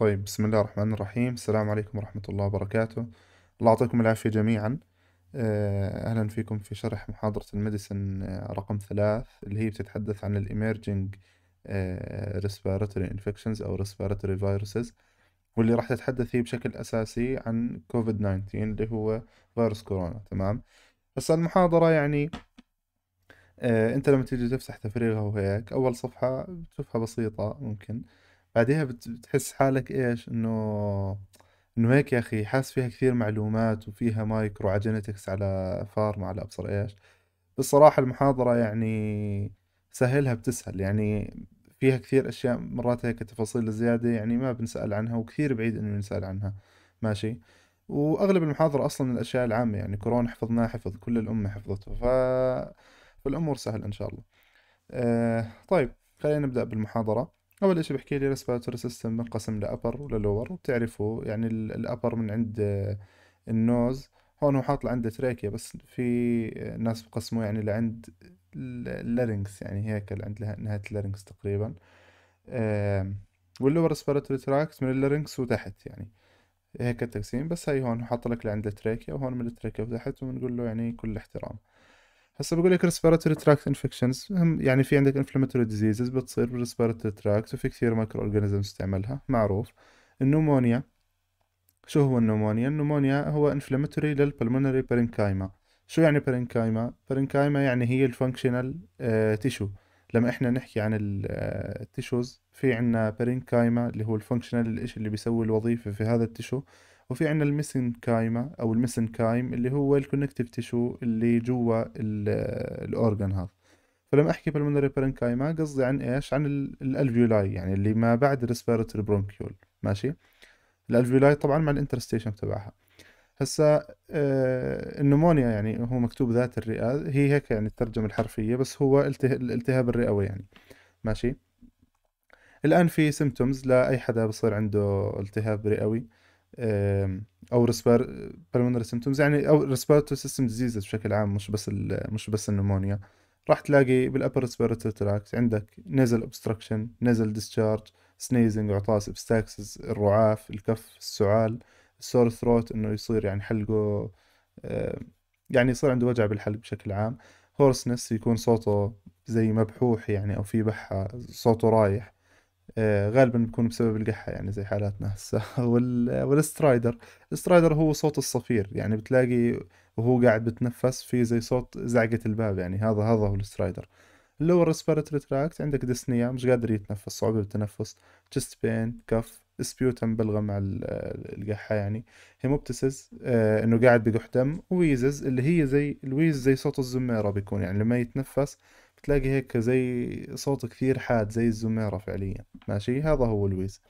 طيب بسم الله الرحمن الرحيم السلام عليكم ورحمة الله وبركاته الله يعطيكم العافية جميعا آه، أهلا فيكم في شرح محاضرة الميديسن آه، رقم ثلاث اللي هي بتتحدث عن الإيميرجينج ريسبيراتوري انفكشنز أو ريسبيراتوري فيروسز واللي راح تتحدث فيه بشكل أساسي عن كوفيد 19 اللي هو فيروس كورونا تمام بس المحاضرة يعني آه، أنت لما تيجي تفتح تفريغها وهيك أول صفحة تشوفها بسيطة ممكن بعديها بتحس حالك ايش انه انه هيك يا اخي حاس فيها كثير معلومات وفيها مايكرو على جينيتكس على فارما على ابصر ايش بالصراحة المحاضرة يعني سهلها بتسهل يعني فيها كثير اشياء مرات هيك تفاصيل زيادة يعني ما بنسأل عنها وكثير بعيد انه نسأل عنها ماشي واغلب المحاضرة اصلا من الاشياء العامة يعني كورونا حفظناها حفظ كل الامة حفظته ف فالامور سهل ان شاء الله أه طيب خلينا نبدأ بالمحاضرة اول شيء بحكي لي ريسبيراتوري سيستم منقسم لابر وللور وبتعرفوا يعني الابر من عند آه، النوز هون هو حاط عنده تراكية بس في آه، ناس بقسموه يعني لعند اللارينكس يعني هيك لعند نهاية اللارينكس تقريبا واللور ريسبيراتوري تراكت من اللارينكس وتحت يعني هيك التقسيم بس هاي هون حاط لك لعند التراكيا وهون من التراكيا وتحت وبنقول له يعني كل احترام هسه بقول لك ريسبيراتوري تراكت انفكشنز يعني في عندك انفلاماتوري ديزيزز بتصير بالريسبيراتوري تراكت وفي كثير مايكرو اورجانيزمز تعملها معروف النومونيا شو هو النومونيا النومونيا هو انفلاماتوري للبلمونري بارينكايما شو يعني بارينكايما بارينكايما يعني هي الفانكشنال آه، تيشو لما احنا نحكي عن التيشوز آه، في عنا بارينكايما اللي هو الفانكشنال الاشي اللي بيسوي الوظيفة في هذا التيشو وفي عندنا الميسنكايما او كايم اللي هو الكونكتيف تيشو اللي جوا الاورجن هذا فلما احكي بالمنري برينكايما قصدي عن ايش عن الالفيولاي يعني اللي ما بعد الريسبيرتوري برونكيول ماشي الالفيولاي طبعا مع الانترستيشن تبعها هسا آه النمونيا يعني هو مكتوب ذات الرئة هي هيك يعني الترجمة الحرفية بس هو الالتهاب الرئوي يعني ماشي الآن في سيمتومز لأي حدا بصير عنده التهاب رئوي او ريسبير بالمونري سيمتومز يعني او ريسبيرتو سيستم ديزيزز بشكل عام مش بس مش بس النمونيا راح تلاقي بالابر ريسبيرتو تراكت عندك نزل اوبستراكشن نزل ديسشارج سنيزنج عطاس ابستاكسز الرعاف الكف السعال السور ثروت انه يصير يعني حلقه يعني يصير عنده وجع بالحلق بشكل عام هورسنس يكون صوته زي مبحوح يعني او في بحة صوته رايح آه، غالبا بيكون بسبب القحة يعني زي حالاتنا هسه والسترايدر السترايدر هو صوت الصفير يعني بتلاقي وهو قاعد بتنفس في زي صوت زعقة الباب يعني هذا هذا هو السترايدر اللور ريسبيرتوري تراكت عندك ديسنيا يعني مش قادر يتنفس صعوبة بالتنفس تشست بين كف سبيوتم بلغم مع القحة يعني هيموبتسز آه، انه قاعد بقح دم ويزز اللي هي زي الويز زي صوت الزميرة بيكون يعني لما يتنفس تلاقي هيك زي صوت كثير حاد زي الزميرة فعليا ماشي هذا هو الويز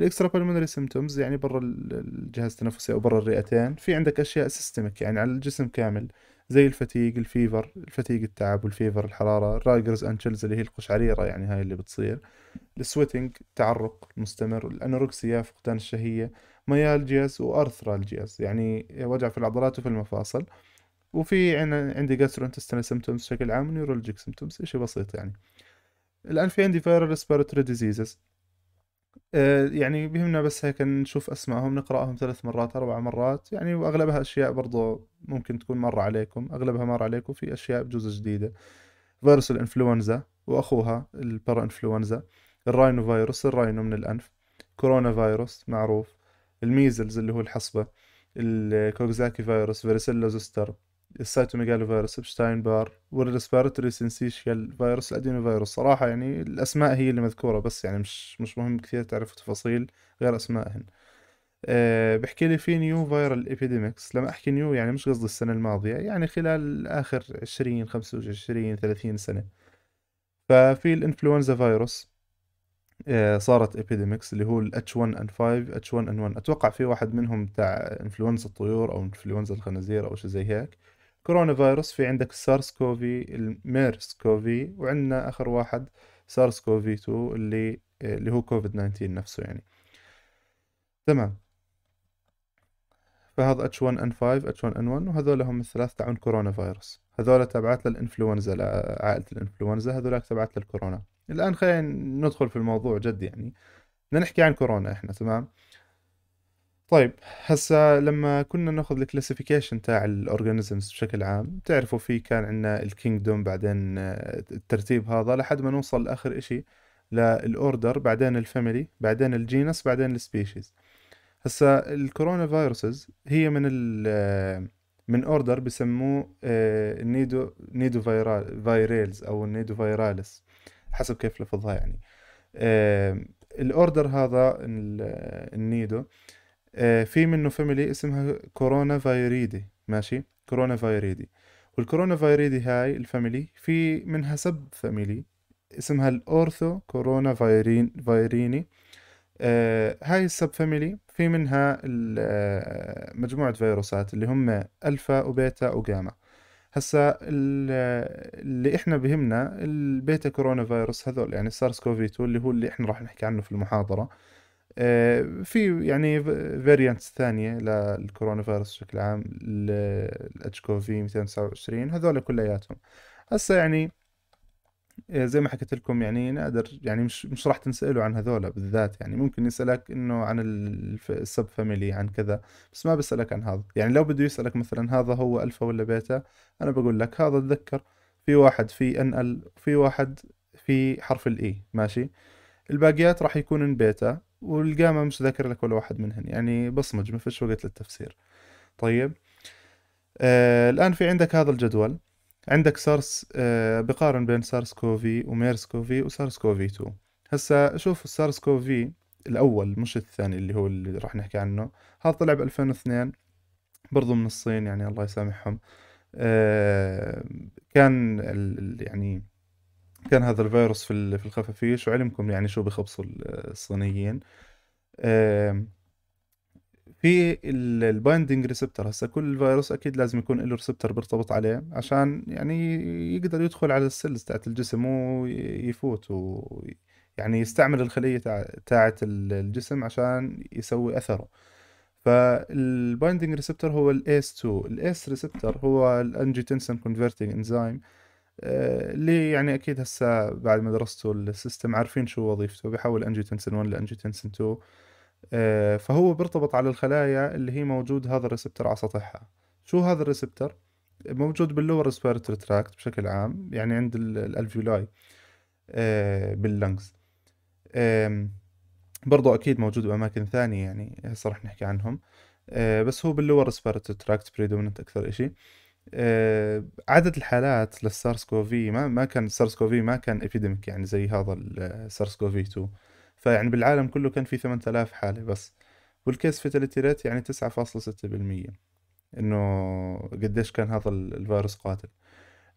الاكسترا بالمونري سيمتومز يعني برا الجهاز التنفسي او برا الرئتين في عندك اشياء سيستمك يعني على الجسم كامل زي الفتيق الفيفر الفتيق التعب والفيفر الحراره الرايجرز انشلز اللي هي القشعريره يعني هاي اللي بتصير السويتنج التعرق المستمر الانوركسيا فقدان الشهيه ميالجياس وارثرالجياس يعني وجع في العضلات وفي المفاصل وفي عندي gastrointestinal سيمتومز بشكل عام neurologic سيمتومز شيء بسيط يعني الآن في عندي viral ريسبيرتوري ديزيزز آه، يعني بيهمنا بس هيك نشوف أسمائهم نقرأهم ثلاث مرات أربع مرات يعني وأغلبها أشياء برضو ممكن تكون مر عليكم أغلبها مر عليكم في أشياء بجوز جديدة فيروس الإنفلونزا وأخوها البارا إنفلونزا الراينو فيروس الراينو من الأنف كورونا فيروس معروف الميزلز اللي هو الحصبة الكوكزاكي فيروس فيريسيلا زوستر فيروس ابشتاين بار والريسبيراتوري سنسيشيال فيروس الادينو فيروس صراحة يعني الأسماء هي اللي مذكورة بس يعني مش مش مهم كثير تعرف تفاصيل غير أسمائهن أه بحكي لي في نيو فايرال ابيديمكس لما احكي نيو يعني مش قصدي السنة الماضية يعني خلال آخر عشرين خمسة وعشرين ثلاثين سنة ففي الانفلونزا فيروس أه صارت ابيديمكس اللي هو الاتش 1 ان 5 اتش 1 ان 1 اتوقع في واحد منهم تاع انفلونزا الطيور او انفلونزا الخنازير او شيء زي هيك كورونا فيروس في عندك السارس كوفي الميرس كوفي وعندنا اخر واحد سارس كوفي 2 اللي اللي هو كوفيد 19 نفسه يعني تمام فهذا H1N5 H1N1 وهذول هم الثلاث تاعون كورونا فيروس هذول تبعات للإنفلونزا لعائلة الإنفلونزا هذولاك تبعات للكورونا الآن خلينا ندخل في الموضوع جد يعني بدنا نحكي عن كورونا إحنا تمام طيب هسا لما كنا ناخذ الكلاسيفيكيشن تاع الاورجانيزمز بشكل عام تعرفوا في كان عندنا الكينجدوم بعدين آه، الترتيب هذا لحد ما نوصل لاخر اشي للاوردر بعدين الفاميلي بعدين الجينس بعدين السبيشيز هسا الكورونا فيروسز هي من ال آه، من اوردر بسموه النيدو نيدو فيرال فايريلز او النيدو فيرالس حسب كيف لفظها يعني آه، الاوردر هذا النيدو آه، في منه فاميلي اسمها كورونا فايريدي ماشي كورونا فايريدي والكورونا فايريدي هاي الفاميلي في منها سب فاميلي اسمها الأورثو كورونا فايرين فايريني آه هاي السب فاميلي في منها آه، مجموعة فيروسات اللي هم ألفا وبيتا وجاما هسا آه، اللي احنا بهمنا البيتا كورونا فيروس هذول يعني سارس كوفي 2 اللي هو اللي احنا راح نحكي عنه في المحاضرة آه، في يعني فيريانتس ثانيه للكورونا فيروس بشكل عام الاتش كوفي 229 هذول كلياتهم هسه يعني آه، زي ما حكيت لكم يعني نادر يعني مش مش راح تنسالوا عن هذول بالذات يعني ممكن يسألك انه عن السب فاميلي عن كذا بس ما بسألك عن هذا يعني لو بده يسألك مثلا هذا هو الفا ولا بيتا انا بقول لك هذا اتذكر في واحد في ان ال في واحد في حرف الاي e، ماشي الباقيات راح يكون بيتا والقامة مش ذاكر لك ولا واحد منهن يعني بصمج ما فيش وقت للتفسير طيب آه الآن في عندك هذا الجدول عندك سارس آه بقارن بين سارس كوفي وميرس كوفي وسارس كوفي 2 هسا شوف السارس كوفي الأول مش الثاني اللي هو اللي راح نحكي عنه هذا طلع ب 2002 برضو من الصين يعني الله يسامحهم آه كان يعني كان هذا الفيروس في في الخفافيش وعلمكم يعني شو بخبصوا الصينيين في البايندنج ريسبتر هسا كل فيروس اكيد لازم يكون له ريسبتر بيرتبط عليه عشان يعني يقدر يدخل على السيلز تاعت الجسم ويفوت ويعني يستعمل الخليه تاعت الجسم عشان يسوي اثره فالبايندنج ريسبتر هو الاس 2 الاس ريسبتر هو الانجيتنسن كونفرتينج انزيم اللي يعني اكيد هسه بعد ما درستوا السيستم عارفين شو وظيفته بيحول انجيوتنسن 1 لانجيوتنسن 2 آه، فهو بيرتبط على الخلايا اللي هي موجود هذا الريسبتر على سطحها شو هذا الريسبتر موجود باللور ريسبيرتوري تراكت بشكل عام يعني عند الالفيولاي آه، باللنجز برضو اكيد موجود باماكن ثانيه يعني هسه رح نحكي عنهم آه، بس هو باللور ريسبيرتوري تراكت بريدوميننت اكثر اشي آه، عدد الحالات للسارس كوفي ما ما كان سارس كوفي ما كان ابيديميك يعني زي هذا السارس آه، كوفي 2 فيعني بالعالم كله كان في 8000 حالة بس والكيس فيتاليتي ريت يعني 9.6% انه قديش كان هذا الفيروس قاتل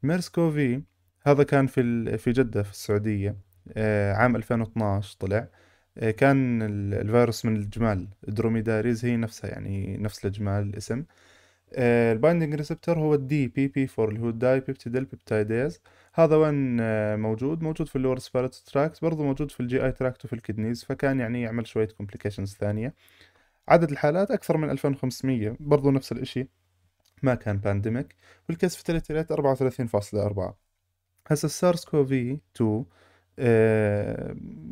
ميرس كوفي هذا كان في في جدة في السعودية آه، عام 2012 طلع كان الفيروس من الجمال دروميداريز هي نفسها يعني نفس الجمال الاسم آه، البايندنج ريسبتور هو الدي بي بي 4 اللي هو الداي بيبتيدل بيبتايديز هذا وين آه، موجود موجود في اللور سبيرت تراكت برضه موجود في الجي اي تراكت وفي الكدنيز فكان يعني يعمل شويه كومبليكيشنز ثانيه عدد الحالات اكثر من 2500 برضه نفس الاشي ما كان بانديميك والكيس فيتاليتي ريت 34.4 هسا السارس كوفي 2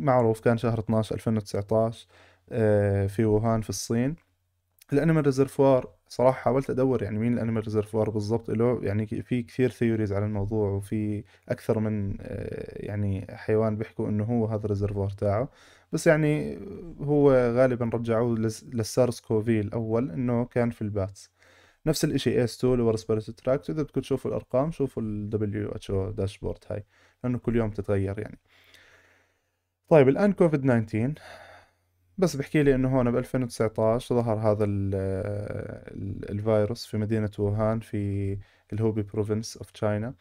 معروف كان شهر 12 2019 آه، في ووهان في الصين الانيمال ريزرفوار صراحة حاولت أدور يعني مين الأنيمال ريزرفوار بالظبط له يعني في كثير ثيوريز على الموضوع وفي أكثر من آه، يعني حيوان بيحكوا إنه هو هذا الريزرفوار تاعه بس يعني هو غالبا رجعوه للسارس كوفي الأول إنه كان في الباتس نفس الشيء اس 2 اللي هو تراكت إذا بدكم تشوفوا الأرقام شوفوا ال او داشبورد هاي لأنه كل يوم تتغير يعني طيب الآن كوفيد 19 بس بحكي لي انه هون ب 2019 ظهر هذا الفيروس في مدينه ووهان في الهوبي بروفنس اوف تشاينا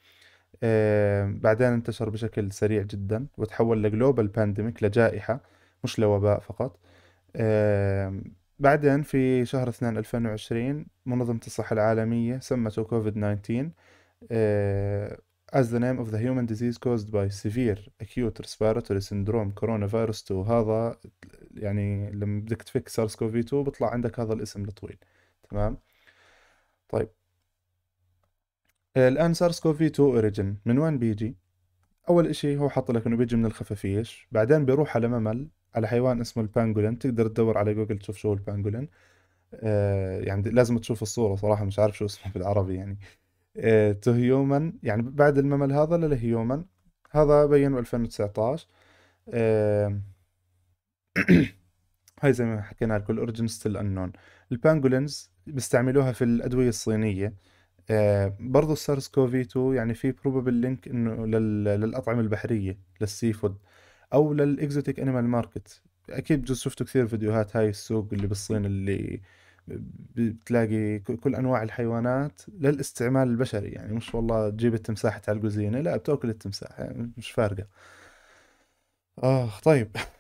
بعدين انتشر بشكل سريع جدا وتحول لجلوبال بانديميك لجائحه مش لوباء فقط آه، بعدين في شهر 2 2020 منظمة الصحة العالمية سمته كوفيد 19 آه، as the name of the human disease caused by severe acute respiratory syndrome coronavirus 2 هذا يعني لما بدك تفك سارس كوفي 2 بيطلع عندك هذا الاسم الطويل تمام طيب الان سارس كوفي 2 اوريجن من وين بيجي اول اشي هو حط لك انه بيجي من الخفافيش بعدين بيروح على ممل على حيوان اسمه البانجولين تقدر تدور على جوجل تشوف شو البانجولين آه يعني لازم تشوف الصورة صراحة مش عارف شو اسمه بالعربي يعني آه هيومن يعني بعد الممل هذا للهيومن هذا بينه 2019 آه هاي زي ما حكينا لكم الاوريجن ستيل انون البانجولينز بيستعملوها في الادويه الصينيه آه برضو السارس كوفي 2 يعني في بروبابل لينك انه للاطعمه البحريه للسي فود او للاكزوتيك انيمال ماركت اكيد بجوز شفتوا كثير فيديوهات هاي السوق اللي بالصين اللي بتلاقي كل انواع الحيوانات للاستعمال البشري يعني مش والله تجيب التمساح على الجزينه لا بتاكل التمساح يعني مش فارقه اه طيب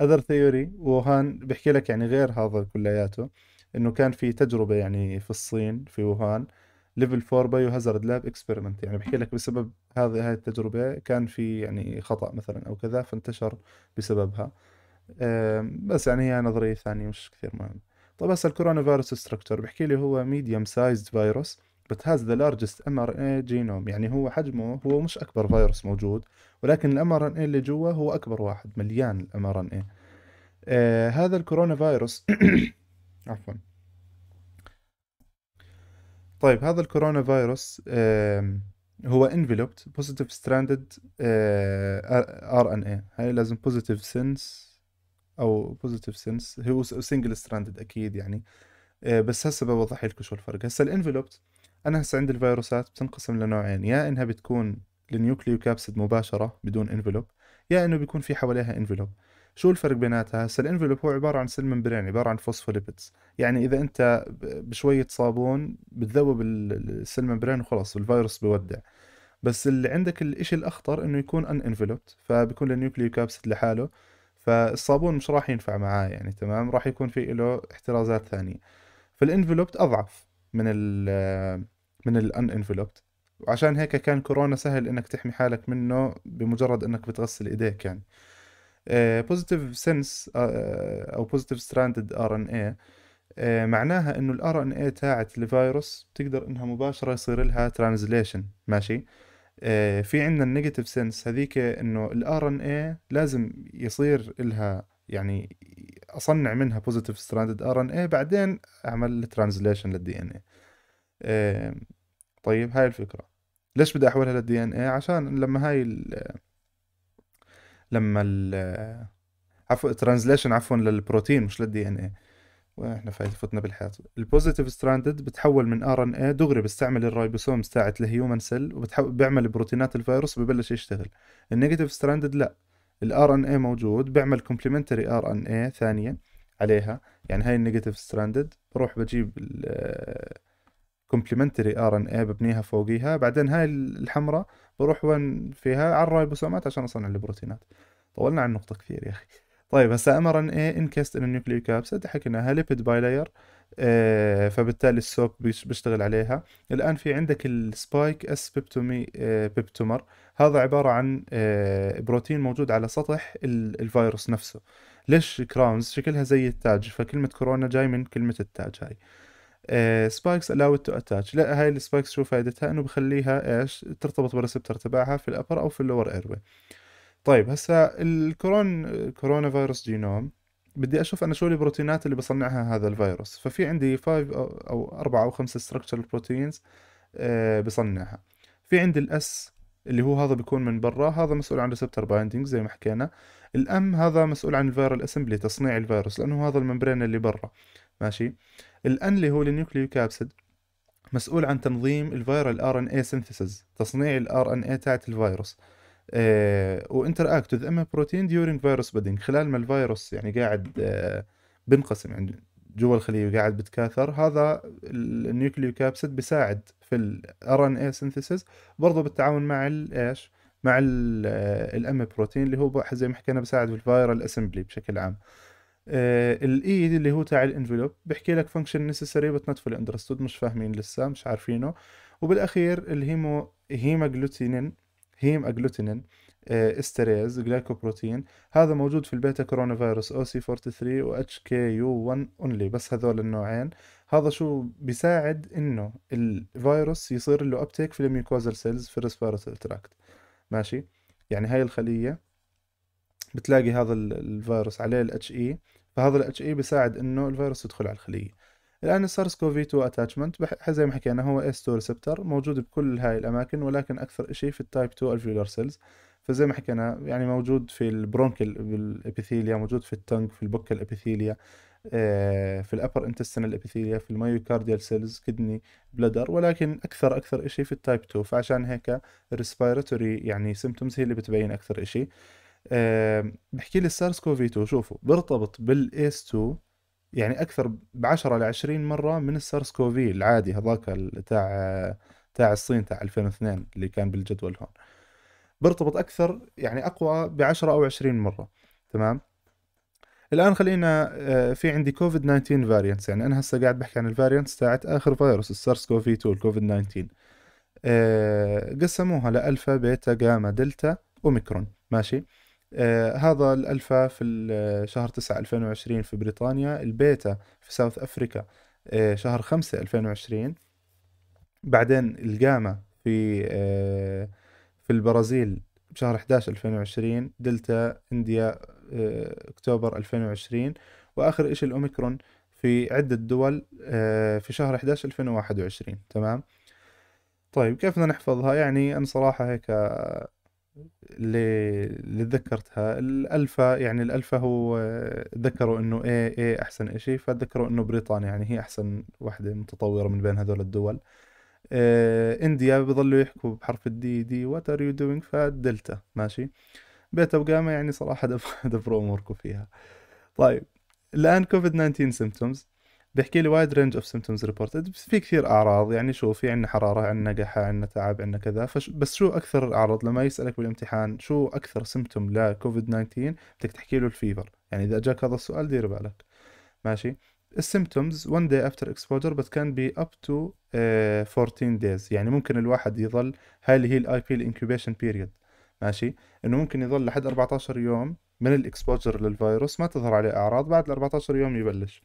اذر ثيوري ووهان بحكي لك يعني غير هذا كلياته انه كان في تجربه يعني في الصين في ووهان ليفل 4 بايو هازارد لاب اكسبيرمنت يعني بحكي لك بسبب هذه هاي التجربه كان في يعني خطا مثلا او كذا فانتشر بسببها بس يعني هي نظريه ثانيه مش كثير مهمه طب هسه الكورونا فيروس ستراكشر بحكي لي هو ميديوم سايزد فيروس but has the largest mRNA genome يعني هو حجمه هو مش أكبر فيروس موجود ولكن ال mRNA اللي جوا هو أكبر واحد مليان ال mRNA آه هذا الكورونا فيروس عفوا طيب هذا الكورونا فيروس آه هو enveloped positive stranded ان آه، RNA هاي لازم positive sense أو positive sense هو single stranded أكيد يعني آه بس هسه بوضح لكم شو الفرق هسه الانفلوبت انا هسه عندي الفيروسات بتنقسم لنوعين يا انها بتكون للنيوكليو كابسد مباشره بدون انفلوب يا انه بيكون في حواليها انفلوب شو الفرق بيناتها هسه الانفلوب هو عباره عن سلم ممبرين عباره عن فوسفوليبيدز يعني اذا انت بشويه صابون بتذوب السلم ممبرين وخلص الفيروس بودع بس اللي عندك الإشي الاخطر انه يكون ان انفلوبت فبيكون النيوكليو كابسد لحاله فالصابون مش راح ينفع معاه يعني تمام راح يكون في له احترازات ثانيه فالانفلوبت اضعف من ال من الان انفلوبت وعشان هيك كان كورونا سهل انك تحمي حالك منه بمجرد انك بتغسل ايديك يعني بوزيتيف آه، سنس آه، آه، او بوزيتيف ستراندد ار ان اي معناها انه الار ان اي تاعت الفيروس بتقدر انها مباشره يصير لها ترانزليشن ماشي uh, في عندنا النيجاتيف سنس هذيك انه الار ان اي لازم يصير لها يعني اصنع منها بوزيتيف ستراندد ار ان اي بعدين اعمل ترانزليشن للدي ان اي آه، طيب هاي الفكرة ليش بدي احولها للدي ان إيه عشان لما هاي ال لما ال عفوا ترانزليشن عفوا للبروتين مش للدي ان اي واحنا فتنا بالحيط البوزيتيف ستراندد بتحول من ار ان اي دغري بستعمل الرايبوسوم تاعت الهيومن سيل وبتحول بروتينات الفيروس وببلش يشتغل النيجاتيف ستراندد لا الار ان اي موجود بيعمل كومبلمنتري ار ان اي ثانيه عليها يعني هاي النيجاتيف ستراندد بروح بجيب كومبلمنتري ار ان اي ببنيها فوقيها بعدين هاي الحمراء بروح وين فيها على الريبوسومات عشان اصنع البروتينات طولنا عن النقطه كثير يا اخي طيب هسا ام ار ان اي انكست ان النيوكليو كابسيد حكيناها ليبيد باي لاير فبالتالي السوك بيشتغل عليها الان في عندك السبايك اس بيبتومي بيبتومر هذا عباره عن آه، بروتين موجود على سطح الفيروس نفسه ليش كراونز شكلها زي التاج فكلمه كورونا جاي من كلمه التاج هاي سبايكس آه، allowed تو اتاتش لا هاي السبايكس شو فائدتها انه بخليها ايش ترتبط بالريسبتر تبعها في الابر او في اللور ايروي طيب هسا الكورون كورونا فيروس جينوم بدي اشوف انا شو البروتينات اللي بصنعها هذا الفيروس ففي عندي 5 او 4 او 5 ستراكشر بروتينز بصنعها في عندي الاس اللي هو هذا بيكون من برا هذا مسؤول عن ريسبتر بايندينج زي ما حكينا الام هذا مسؤول عن الفيرال اسمبلي تصنيع الفيروس لانه هذا الممبرين اللي برا ماشي الان اللي هو النيوكليو كابسيد مسؤول عن تنظيم الفيرال ار ان اي سينثيسز تصنيع الار ان اي تاعت الفيروس وانتر اكت وذ ام بروتين ديورينج فيروس بيدنج خلال ما الفيروس يعني قاعد آه بنقسم عند يعني جوا الخليه وقاعد بتكاثر هذا النيوكليو كابسيد بيساعد في الار ان اي سينثيسز برضه بالتعاون مع الايش مع الام آه، بروتين اللي هو زي ما حكينا بيساعد في الفيرال اسمبلي بشكل عام آه، الاي e اللي هو تاع الانفلوب بحكي لك فانكشن نيسيسري بت نوت فولي اندرستود مش فاهمين لسه مش عارفينه وبالاخير الهيمو هيماجلوتينين هيم اجلوتينين استريز آه، جلايكوبروتين هذا موجود في البيتا كورونا فيروس او سي 43 واتش كي يو 1 اونلي بس هذول النوعين هذا شو بيساعد انه الفيروس يصير له ابتيك في الميوكوزال سيلز في الريسبيرتوري تراكت ماشي يعني هاي الخليه بتلاقي هذا الفيروس عليه الاتش اي e، فهذا الاتش اي e بيساعد انه الفيروس يدخل على الخليه الان السارس كوفي 2 اتاتشمنت زي ما حكينا هو اس 2 ريسبتر موجود بكل هاي الاماكن ولكن اكثر شيء في التايب 2 الفيولار سيلز فزي ما حكينا يعني موجود في البرونكل بالابيثيليا موجود في التنك في البوك الابيثيليا آه، في الابر انتستنال ابيثيليا في المايوكارديال سيلز كدني بلدر ولكن اكثر اكثر شيء في التايب 2 فعشان هيك الريسبيرتوري يعني سيمتومز هي اللي بتبين اكثر شيء بحكي لي السارس كوفي 2 شوفوا بيرتبط بالايس 2 يعني اكثر ب 10 ل 20 مره من السارس كوفي العادي هذاك تاع تاع الصين تاع 2002 اللي كان بالجدول هون بيرتبط اكثر يعني اقوى ب 10 او 20 مره تمام الان خلينا آه، في عندي كوفيد 19 فارينتس يعني انا هسه قاعد بحكي عن الفارينتس تاعت اخر فيروس السارس كوفي 2 الكوفيد 19 آه، قسموها لالفا بيتا جاما دلتا اوميكرون ماشي آه، هذا الألفا في آه، شهر 9 2020 في بريطانيا البيتا في ساوث أفريكا آه، شهر 5 2020 بعدين الجاما في في البرازيل شهر 11 2020 دلتا انديا اكتوبر 2020 واخر شيء الاوميكرون في عدة دول في شهر 11 2021 تمام طيب كيف بدنا نحفظها يعني انا صراحة هيك اللي اللي ذكرتها الالفا يعني الالفا هو آه، ذكروا انه اي اي احسن اشي فذكروا انه بريطانيا يعني هي احسن وحده متطوره من بين هذول الدول إيه انديا بضلوا يحكوا بحرف الدي دي وات ار يو دوينج فالدلتا ماشي بيتا وجاما يعني صراحه دبروا اموركم فيها طيب الان كوفيد 19 سيمبتومز بيحكي لي وايد رينج اوف سيمتومز ريبورتد بس في كثير اعراض يعني شو في عندنا حراره عندنا قحه عندنا تعب عندنا كذا فش بس شو اكثر الاعراض لما يسالك بالامتحان شو اكثر سيمتوم لكوفيد 19 بدك تحكي له الفيفر يعني اذا اجاك هذا السؤال دير بالك ماشي السيمتومز 1 day after exposure but can be up to آه، uh, 14 days يعني ممكن الواحد يظل هاي اللي هي الاي بي الانكوبيشن بيريد ماشي انه ممكن يظل لحد 14 يوم من الاكسبوجر للفيروس ما تظهر عليه اعراض بعد ال 14 يوم يبلش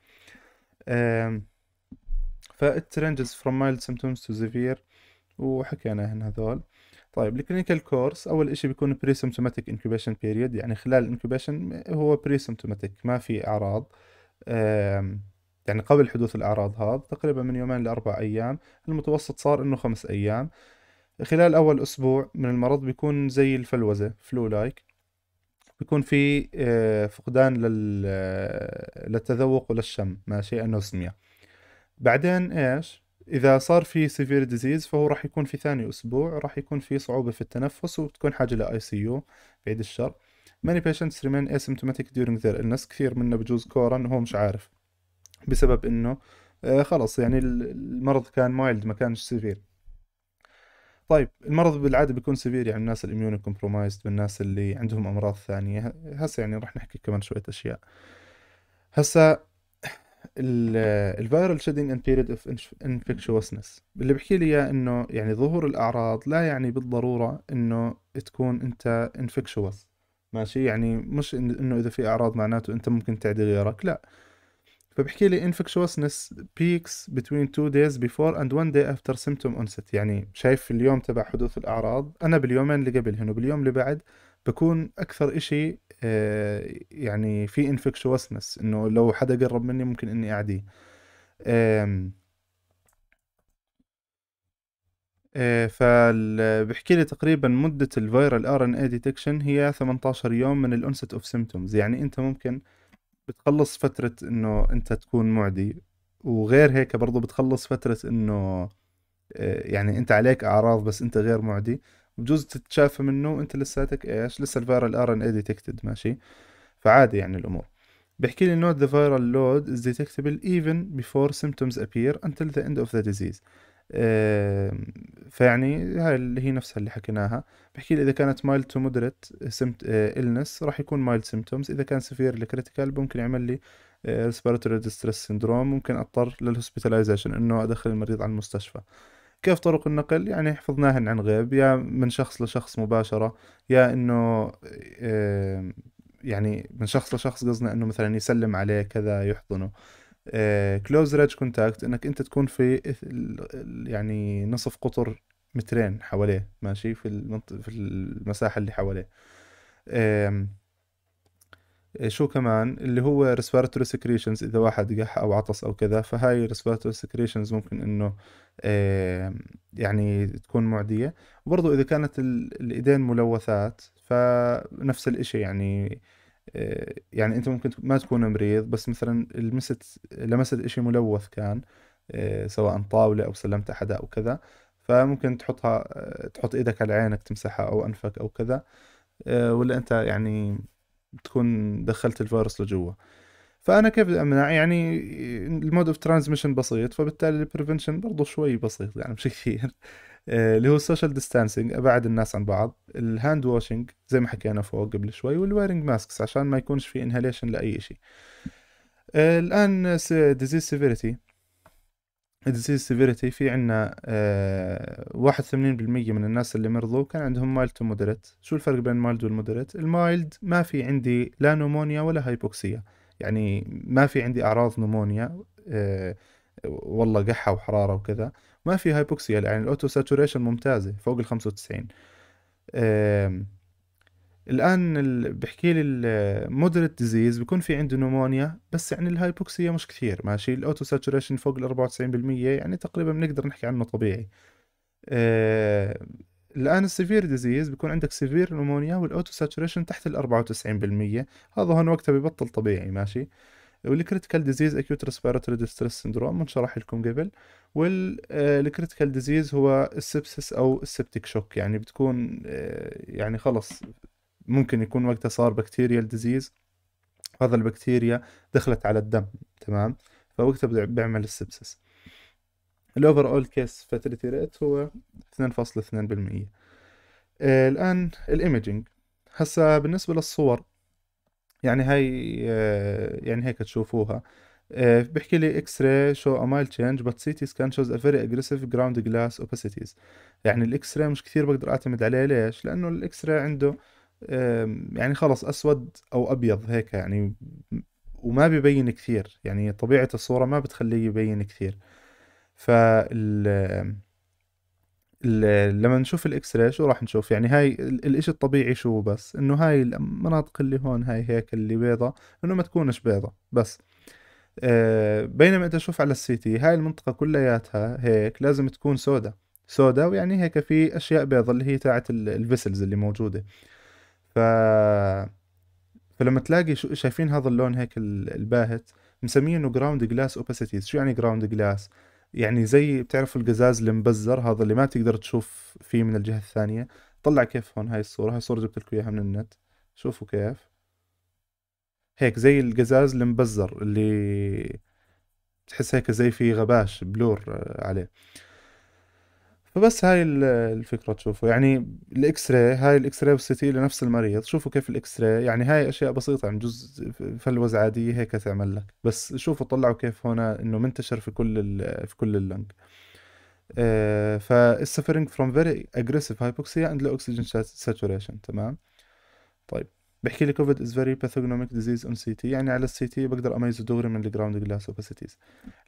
ف it ranges from mild symptoms to severe وحكيناهن هذول طيب الكلينيكال كورس اول شيء بيكون بري سيمتوماتيك انكوبيشن بيريد يعني خلال الانكوبيشن هو بري سيمتوماتيك ما في اعراض يعني قبل حدوث الاعراض هذا تقريبا من يومين لاربع ايام المتوسط صار انه خمس ايام خلال اول اسبوع من المرض بيكون زي الفلوزه فلو لايك بيكون في آه، فقدان آه، للتذوق وللشم ماشي انوسميا بعدين ايش اذا صار في سيفير ديزيز فهو راح يكون في ثاني اسبوع راح يكون في صعوبه في التنفس وبتكون حاجه لاي سي يو بعيد الشر many patients remain asymptomatic during their illness كثير منا بجوز كورا هو مش عارف بسبب انه آه، خلص يعني المرض كان مايلد ما كانش سيفير طيب المرض بالعاده بيكون سيفير يعني الناس الاميون كومبرومايزد والناس اللي عندهم امراض ثانيه هسه يعني راح نحكي كمان شويه اشياء هسه الفيرال شيدنج اند بيريد اوف انفكشوسنس اللي بحكي لي اياه انه يعني ظهور الاعراض لا يعني بالضروره انه تكون انت انفكشوس ماشي يعني مش انه اذا في اعراض معناته انت ممكن تعدي غيرك لا فبحكي لي infectiousness peaks between two days before and one day after symptom onset يعني شايف اليوم تبع حدوث الأعراض أنا باليومين اللي قبلهن وباليوم اللي بعد بكون أكثر إشي آه، يعني في infectiousness إنه لو حدا قرب مني ممكن إني أعديه آه، فبحكي لي تقريبا مدة الفيرال ار ان اي ديتكشن هي 18 يوم من الانست اوف سيمتومز يعني انت ممكن بتخلص فترة انه انت تكون معدي وغير هيك برضو بتخلص فترة انه آه، يعني انت عليك اعراض بس انت غير معدي بجوز تتشافى منه وانت لساتك ايش لسه الفيرال ار ان اي ديتكتد ماشي فعادي يعني الامور بحكي لي نوت the viral load is detectable even before symptoms appear until the end of the disease فيعني هاي اللي هي نفسها اللي حكيناها بحكي لي اذا كانت مايل تو مودريت سمت النس راح يكون مايل سيمتومز اذا كان سفير لكريتيكال ممكن يعمل لي ريسبيرتوري ديستريس سيندروم ممكن اضطر للهوسبيتاليزيشن انه ادخل المريض على المستشفى كيف طرق النقل يعني حفظناها عن غيب يا من شخص لشخص مباشرة يا انه يعني من شخص لشخص قصدنا انه مثلا يسلم عليه كذا يحضنه كلوز ريدج كونتاكت انك انت تكون في يعني نصف قطر مترين حواليه ماشي في المنط... في المساحه اللي حواليه آه، شو كمان اللي هو ريسبيرتوري سكريشنز اذا واحد قح او عطس او كذا فهاي ريسبيرتوري سكريشنز ممكن انه يعني تكون معدية وبرضو اذا كانت الايدين ملوثات فنفس الاشي يعني آه، يعني انت ممكن ما تكون مريض بس مثلا لمست لمست اشي ملوث كان آه، سواء طاولة او سلمت حدا او كذا فممكن تحطها آه، تحط ايدك على عينك تمسحها او انفك او كذا ولا انت يعني تكون دخلت الفيروس لجوا فانا كيف بدي امنع يعني المود اوف ترانزميشن بسيط فبالتالي البريفنشن برضه شوي بسيط يعني مش كثير آه، اللي هو السوشيال ديستانسينج ابعد الناس عن بعض الهاند واشنج زي ما حكينا فوق قبل شوي والويرنج ماسكس عشان ما يكونش في انهاليشن لاي شيء آه، الان ديزيز سيفيريتي ديزيز سيفيريتي في عنا آه، واحد وثمانين بالمية من الناس اللي مرضوا كان عندهم مايلد تو مودريت شو الفرق بين مايلد والمودريت المايلد ما في عندي لا نومونيا ولا هايبوكسيا يعني ما في عندي اعراض نومونيا والله قحة وحرارة وكذا ما في هايبوكسيا يعني الأوتو ساتوريشن ممتازة فوق ال وتسعين الآن بحكي لي المودريت ديزيز بيكون في عنده نمونيا بس يعني الهايبوكسيا مش كثير ماشي الأوتو ساتوريشن فوق ال 94% يعني تقريبا بنقدر نحكي عنه طبيعي الان السيفير ديزيز بيكون عندك سيفير نمونيا والاوتو ساتوريشن تحت ال 94% هذا هون وقتها ببطل طبيعي ماشي والكريتيكال ديزيز اكيوت ريسبيراتوري ديستريس سندروم شرح لكم قبل والكريتيكال ديزيز هو السبسس او السبتيك شوك يعني بتكون آه، يعني خلص ممكن يكون وقتها صار بكتيريال ديزيز هذا البكتيريا دخلت على الدم تمام فوقتها بيعمل السبسس الاوفر اول كيس فاتيليتي ريت هو 2.2% آه، الان الايمجينج هسا بالنسبه للصور يعني هاي آه، يعني هيك تشوفوها آه، بحكي لي اكس راي شو امايل تشينج بس سي تي سكان شوز ا فيري اجريسيف جراوند جلاس اوباسيتيز يعني الاكس راي مش كثير بقدر اعتمد عليه ليش لانه الاكس راي عنده يعني خلص اسود او ابيض هيك يعني وما ببين كثير يعني طبيعه الصوره ما بتخليه يبين كثير فال لما نشوف الاكس راي شو راح نشوف يعني هاي الاشي الطبيعي شو بس انه هاي المناطق اللي هون هاي هيك اللي بيضة انه ما تكونش بيضة بس أه بينما انت شوف على السي تي هاي المنطقة كلياتها هيك لازم تكون سودا سودا ويعني هيك في اشياء بيضة اللي هي تاعت الفيسلز اللي موجودة ف فلما تلاقي شايفين هذا اللون هيك الباهت مسمينه جراوند جلاس اوباسيتيز شو يعني جراوند جلاس يعني زي بتعرف القزاز المبزر هذا اللي ما تقدر تشوف فيه من الجهة الثانية طلع كيف هون هاي الصورة هاي الصورة جبت لكم اياها من النت شوفوا كيف هيك زي القزاز المبزر اللي تحس هيك زي في غباش بلور آه، عليه فبس هاي الفكره تشوفوا يعني الاكس راي هاي الاكس راي والسي تي لنفس المريض شوفوا كيف الاكس راي يعني هاي اشياء بسيطه عن يعني جزء فلوز عاديه هيك تعمل لك بس شوفوا طلعوا كيف هنا انه منتشر في كل في كل اللنج آه فالسفرنج فروم فيري اجريسيف هايبوكسيا اند لو اكسجين ساتوريشن تمام طيب بحكي لي كوفيد از فيري باثوجنوميك ديزيز اون سي تي يعني على السي تي بقدر اميزه دغري من الجراوند جلاس اوباسيتيز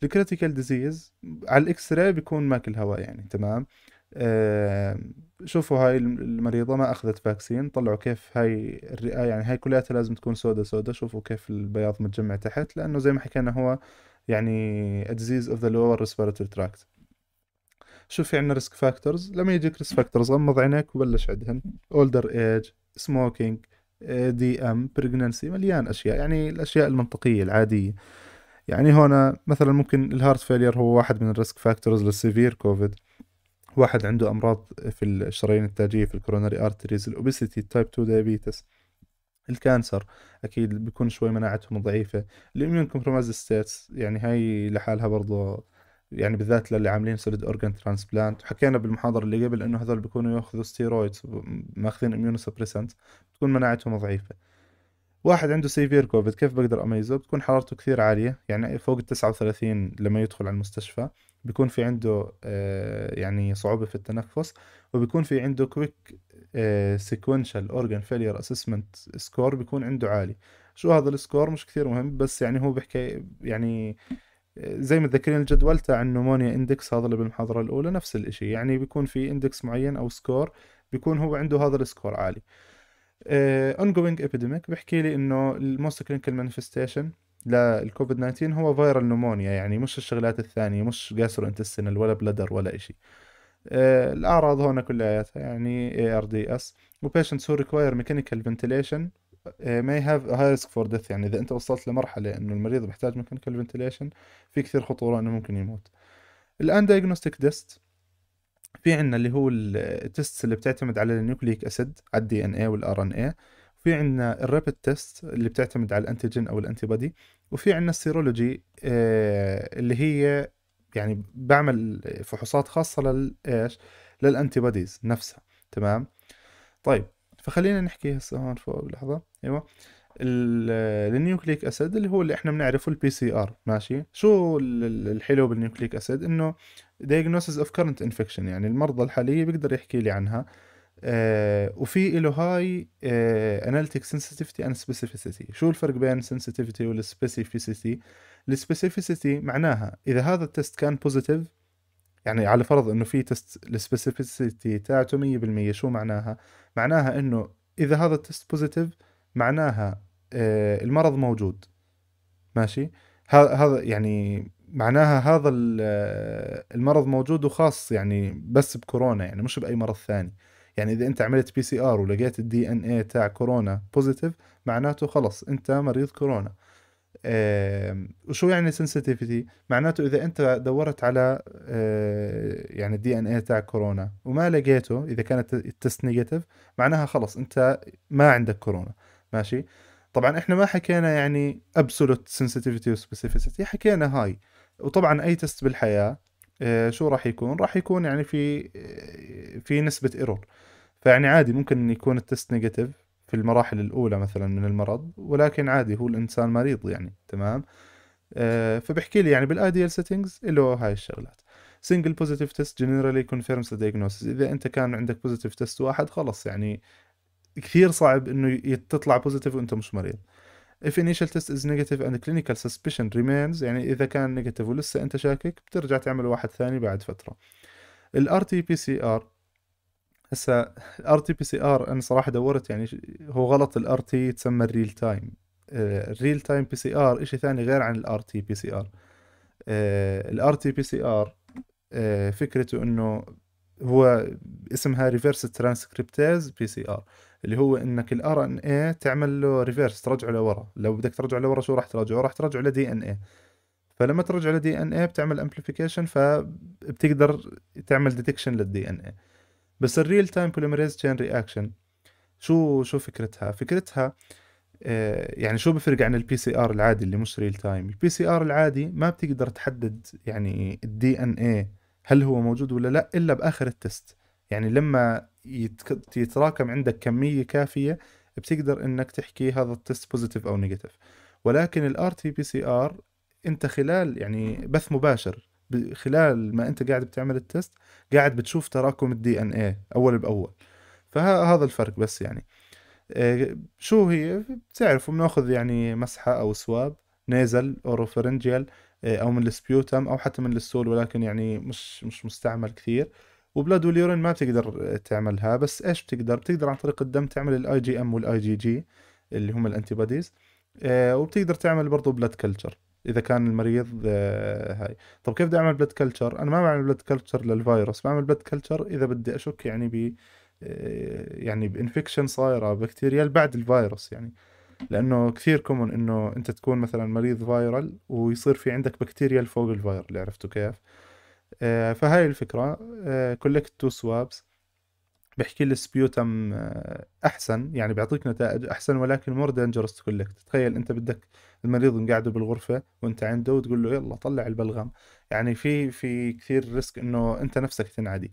الكريتيكال ديزيز على الاكس راي بيكون ماكل هواء يعني تمام آه شوفوا هاي المريضة ما أخذت فاكسين طلعوا كيف هاي الرئة يعني هاي كلياتها لازم تكون سودا سودا شوفوا كيف البياض متجمع تحت لأنه زي ما حكينا هو يعني a disease of the lower respiratory tract في عندنا ريسك فاكتورز لما يجيك ريسك فاكتورز غمض عينك وبلش عندهم اولدر ايج سموكينج دي ام بريجننسي مليان اشياء يعني الاشياء المنطقيه العاديه يعني هنا مثلا ممكن الهارت فيلير هو واحد من الريسك فاكتورز للسيفير كوفيد واحد عنده امراض في الشرايين التاجيه في الكوروناري ارتريز الاوبيسيتي تايب 2 دايابيتس الكانسر اكيد بيكون شوي مناعتهم ضعيفه الاميون كومبرومايز ستيتس يعني هاي لحالها برضه يعني بالذات للي عاملين سوليد اورجان ترانسبلانت وحكينا بالمحاضره اللي قبل انه هذول بيكونوا ياخذوا ستيرويدز ماخذين سبريسنت بتكون مناعتهم ضعيفه واحد عنده سيفير كوفيد كيف بقدر اميزه بتكون حرارته كثير عاليه يعني فوق ال 39 لما يدخل على المستشفى بيكون في عنده آه، يعني صعوبه في التنفس وبيكون في عنده كويك سيكونشال اورجان فيلير اسسمنت سكور بيكون عنده عالي شو هذا السكور مش كثير مهم بس يعني هو بيحكي يعني زي ما تذكرين الجدول تاع النمونيا اندكس هذا اللي بالمحاضرة الأولى نفس الإشي يعني بيكون في اندكس معين أو سكور بيكون هو عنده هذا السكور عالي آه، ongoing epidemic بحكي لي إنه الموست كلينيكال مانيفستيشن للكوفيد 19 هو فيرال نمونيا يعني مش الشغلات الثانية مش جاسرو انتستينال ولا بلدر ولا إشي uh, الأعراض هون كلياتها يعني ARDS و patients who require mechanical ventilation إيه، may have a high risk for death يعني إذا أنت وصلت لمرحلة إنه المريض محتاج ميكانيكال ventilation في كثير خطورة إنه ممكن يموت الآن diagnostic test في عندنا اللي هو التست اللي بتعتمد على النيوكليك اسيد على الدي ان اي والار ان اي في عندنا الرابد تيست اللي بتعتمد على الانتيجين او الانتي بودي وفي عندنا السيرولوجي اللي هي يعني بعمل فحوصات خاصه للايش للانتي بوديز نفسها تمام طيب فخلينا نحكي هسه هون فوق لحظه ايوه النيوكليك اسيد اللي هو اللي احنا بنعرفه البي سي ار ماشي شو الحلو بالنيوكليك اسيد انه diagnosis اوف كرنت انفكشن يعني المرضى الحاليه بيقدر يحكي لي عنها آه وفي له هاي اناليتيك سنسيتيفيتي اند سبيسيفيسيتي شو الفرق بين سنسيتيفيتي والسبيسيفيسيتي السبيسيفيسيتي معناها اذا هذا التست كان بوزيتيف يعني على فرض انه في تست السبيسيفيسيتي تاعته 100% شو معناها معناها انه اذا هذا التست بوزيتيف معناها آه، المرض موجود ماشي هذا يعني معناها هذا آه، المرض موجود وخاص يعني بس بكورونا يعني مش باي مرض ثاني يعني اذا انت عملت بي سي ار ولقيت الدي ان اي تاع كورونا بوزيتيف معناته خلص انت مريض كورونا وشو يعني sensitivity معناته اذا انت دورت على آه، يعني الدي ان اي تاع كورونا وما لقيته اذا كانت التست نيجاتيف معناها خلص انت ما عندك كورونا ماشي طبعا احنا ما حكينا يعني ابسولوت سنسيتيفيتي وسبيسيفيسيتي حكينا هاي وطبعا اي تست بالحياه آه، شو راح يكون راح يكون يعني في آه، في نسبه ايرور فيعني عادي ممكن يكون التست نيجاتيف في المراحل الأولى مثلا من المرض ولكن عادي هو الإنسان مريض يعني تمام آه فبحكي لي يعني بالأيديال سيتنجز له هاي الشغلات سنجل بوزيتيف تيست جنرالي كونفيرمز ذا diagnosis إذا أنت كان عندك بوزيتيف تيست واحد خلص يعني كثير صعب إنه تطلع بوزيتيف وأنت مش مريض if initial test is negative and clinical suspicion remains يعني إذا كان نيجاتيف ولسه أنت شاكك بترجع تعمل واحد ثاني بعد فترة ال RT-PCR هسه الار تي بي سي ار انا صراحه دورت يعني هو غلط الار تي تسمى الريل تايم الريل تايم بي سي ار شيء ثاني غير عن الار تي بي سي ار الار تي بي سي ار فكرته انه هو اسمها ريفرس ترانسكريبتاز بي سي ار اللي هو انك الار ان اي تعمل له ريفرس ترجعه لورا لو بدك ترجعه لورا شو راح ترجعه راح ترجعه لدي ان اي فلما ترجع لدي ان اي بتعمل امبليفيكيشن فبتقدر تعمل ديتكشن للدي ان اي بس الريل تايم بوليمريز تشين رياكشن شو شو فكرتها فكرتها آه، يعني شو بفرق عن البي سي ار العادي اللي مش ريل تايم البي سي ار العادي ما بتقدر تحدد يعني الدي ان اي هل هو موجود ولا لا الا باخر التست يعني لما يتراكم عندك كميه كافيه بتقدر انك تحكي هذا التست بوزيتيف او نيجاتيف ولكن الار تي بي سي ار انت خلال يعني بث مباشر خلال ما انت قاعد بتعمل التست قاعد بتشوف تراكم الدي ان اي اول باول فهذا الفرق بس يعني آه، شو هي بتعرفوا بناخذ يعني مسحه او سواب نيزل اوروفرنجيال آه، او من السبيوتم او حتى من السول ولكن يعني مش مش مستعمل كثير وبلاد واليورين ما بتقدر تعملها بس ايش بتقدر بتقدر عن طريق الدم تعمل الاي جي ام والاي جي جي اللي هم الانتي آه، وبتقدر تعمل برضه بلاد كلتشر اذا كان المريض آه، هاي طب كيف بدي اعمل بلد كلتشر انا ما بعمل بلد كلتشر للفيروس بعمل بلد كلتشر اذا بدي اشك يعني ب آه، يعني بانفكشن صايره بكتيريال بعد الفيروس يعني لانه كثير كومن انه انت تكون مثلا مريض فايرال ويصير في عندك بكتيريال فوق الفايرال عرفتوا كيف آه، فهاي الفكره كولكت تو سوابس بيحكي سبيوتم آه، احسن يعني بيعطيك نتائج احسن ولكن مور دينجرس تو كولكت تخيل انت بدك المريض مقعده بالغرفه وانت عنده وتقول له يلا طلع البلغم يعني في في كثير ريسك انه انت نفسك تنعدي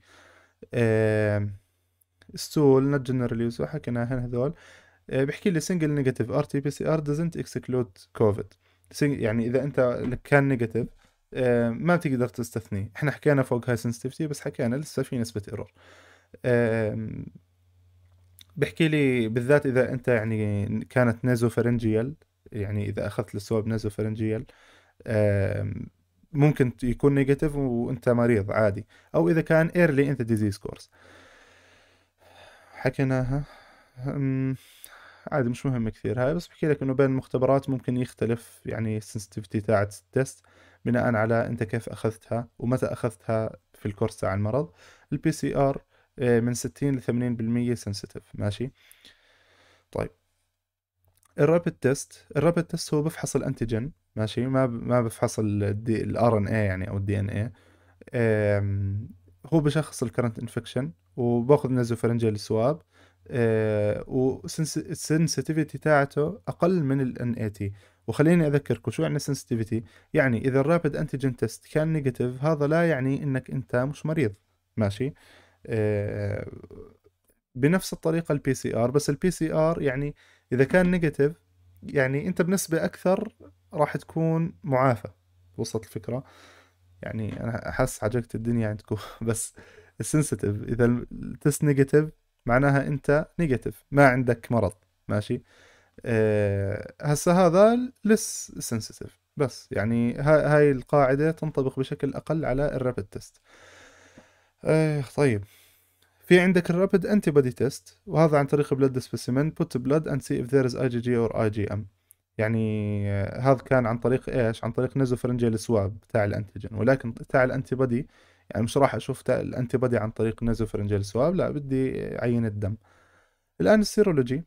ستول نوت جنرال يوز حكيناهن هذول آه، بيحكي لي سنجل نيجاتيف ار تي بي سي ار دزنت اكسكلود كوفيد يعني اذا انت كان نيجاتيف آه، ما بتقدر تستثنيه احنا حكينا فوق هاي سنسيتيفيتي بس حكينا لسه في نسبه ايرور بحكي لي بالذات اذا انت يعني كانت نازوفرنجيال يعني اذا اخذت السواب نازوفرنجيال ممكن يكون نيجاتيف وانت مريض عادي او اذا كان ايرلي انت ديزيز كورس حكيناها عادي مش مهم كثير هاي بس بحكي لك انه بين المختبرات ممكن يختلف يعني السنسيتيفيتي تاعت التست بناء على انت كيف اخذتها ومتى اخذتها في الكورس تاع المرض البي سي ار آه، من 60 ل 80% سنسيتيف ماشي طيب الرابد تيست الرابد تيست هو بفحص الانتيجين ماشي ما ما بفحص الار ان اي يعني او الدي ان اي هو بشخص الكرنت انفكشن وباخذ نازوفرنجيال السواب أه والسنسيتيفيتي تاعته اقل من الان اي تي وخليني اذكركم شو يعني السنسيتيفيتي يعني اذا الرابد انتيجين تيست كان نيجاتيف هذا لا يعني انك انت مش مريض ماشي آه، بنفس الطريقه البي سي ار بس البي سي ار يعني اذا كان نيجاتيف يعني انت بنسبه اكثر راح تكون معافى وصلت الفكره يعني انا احس عجقت الدنيا عندكم بس السنسيتيف اذا التست نيجاتيف معناها انت نيجاتيف ما عندك مرض ماشي أه هسه هذا لس سنسيتيف بس يعني هاي القاعده تنطبق بشكل اقل على الرابد تيست أه طيب في عندك الرابد انتي بودي تيست وهذا عن طريق بلد سبيسيمن بوت بلد اند سي اف ذير از اي جي جي اور اي جي ام يعني آه، هذا كان عن طريق ايش؟ عن طريق نزوفرنجيال سواب تاع الانتيجن ولكن تاع الانتي بودي يعني مش راح اشوف تاع الانتي بودي عن طريق نزوفرنجيال سواب لا بدي عينة دم الان السيرولوجي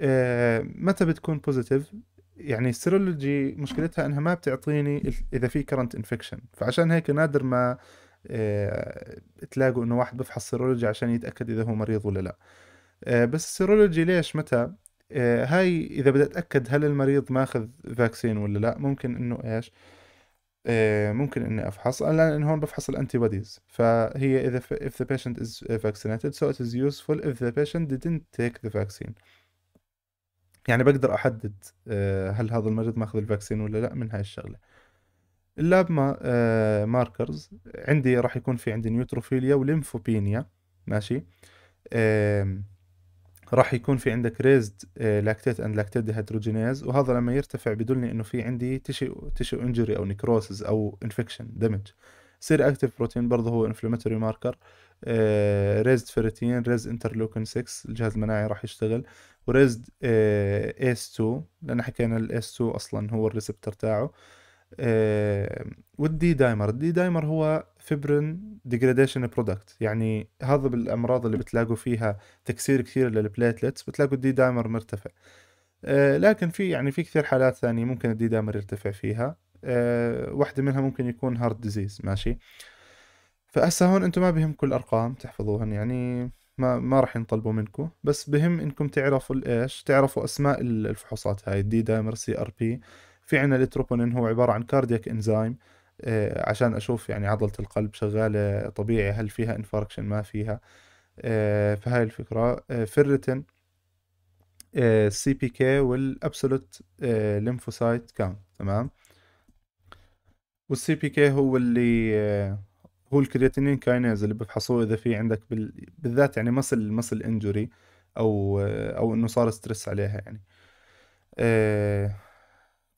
آه، متى بتكون بوزيتيف يعني السيرولوجي مشكلتها انها ما بتعطيني اذا في كرنت انفكشن فعشان هيك نادر ما آه، تلاقوا انه واحد بفحص سيرولوجي عشان يتاكد اذا هو مريض ولا لا آه، بس السيرولوجي ليش متى آه، هاي اذا بدي اتاكد هل المريض ماخذ فاكسين ولا لا ممكن انه ايش ممكن اني افحص الان هون بفحص الانتي بوديز فهي اذا if the patient is uh, vaccinated so it is useful if the patient didn't take the vaccine يعني بقدر احدد هل هذا المريض ماخذ الفاكسين ولا لا من هاي الشغله اللاب ما آه ماركرز عندي راح يكون في عندي نيوتروفيليا وليمفوبينيا ماشي آه راح يكون في عندك ريزد لاكتيت اند لاكتيت ديهيدروجينيز وهذا لما يرتفع بدلني انه في عندي تشي تشي انجري او نكروسز او انفكشن دمج سير اكتيف بروتين برضه هو انفلاماتوري ماركر ريزد فيريتين ريزد انترلوكين 6 الجهاز المناعي راح يشتغل وريزد اس 2 لان حكينا الاس 2 اصلا هو الريسبتر تاعه آه، والدي دايمر الدي دايمر هو فيبرين ديجراديشن برودكت يعني هذا بالامراض اللي بتلاقوا فيها تكسير كثير للبليتلتس بتلاقوا الدي دايمر مرتفع آه، لكن في يعني في كثير حالات ثانية ممكن الدي دايمر يرتفع فيها آه، واحدة منها ممكن يكون هارت ديزيز ماشي فهسا هون انتم ما بهمكم الارقام تحفظوهن يعني ما ما راح ينطلبوا منكم بس بهم انكم تعرفوا الايش تعرفوا اسماء الفحوصات هاي الدي دايمر سي ار بي في عنا التروبونين هو عباره عن كاردياك انزيم آه، عشان اشوف يعني عضله القلب شغاله طبيعي هل فيها انفاركشن ما فيها آه، فهاي الفكره فيرتين السي بي كي والابسولوت ليمفوسايت كام تمام والسي بي كي هو اللي آه، هو الكرياتينين كاينيز اللي بفحصوه اذا في عندك بال... بالذات يعني مسل مسل انجوري او او انه صار ستريس عليها يعني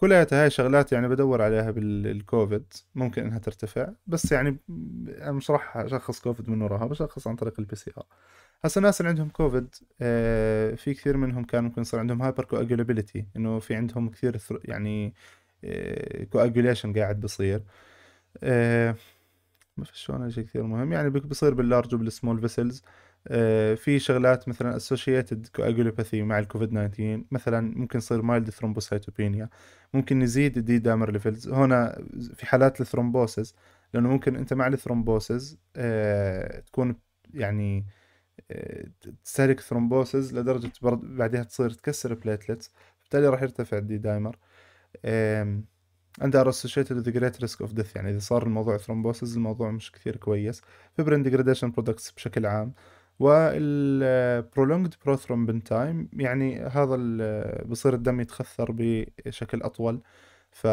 كلها هاي شغلات يعني بدور عليها بالكوفيد ممكن انها ترتفع بس يعني انا مش راح اشخص كوفيد من وراها بشخص عن طريق البي سي ار هسا الناس اللي عندهم كوفيد آه في كثير منهم كان ممكن يصير عندهم هايبر كواجولابيلتي انه في عندهم كثير يعني آه كواجوليشن قاعد بصير آه ما فيش هون شيء كثير مهم يعني بصير باللارج وبالسمول فيسلز آه، في شغلات مثلا associated coagulopathy مع الكوفيد 19 مثلا ممكن يصير mild thrombocytopenia ممكن يزيد الدي دامر ليفلز هنا في حالات الثرومبوسز لانه ممكن انت مع الثرومبوسز آه، تكون يعني آه، تستهلك ثرومبوسز لدرجة بعدها تصير تكسر بليتلتس بالتالي راح يرتفع الدي دايمر and are associated with great risk of death يعني إذا صار الموضوع ثرومبوسز الموضوع مش كثير كويس فبرين ديجريديشن برودكتس بشكل عام والبرولونجد بروثرومبين تايم يعني هذا بصير الدم يتخثر بشكل اطول ف...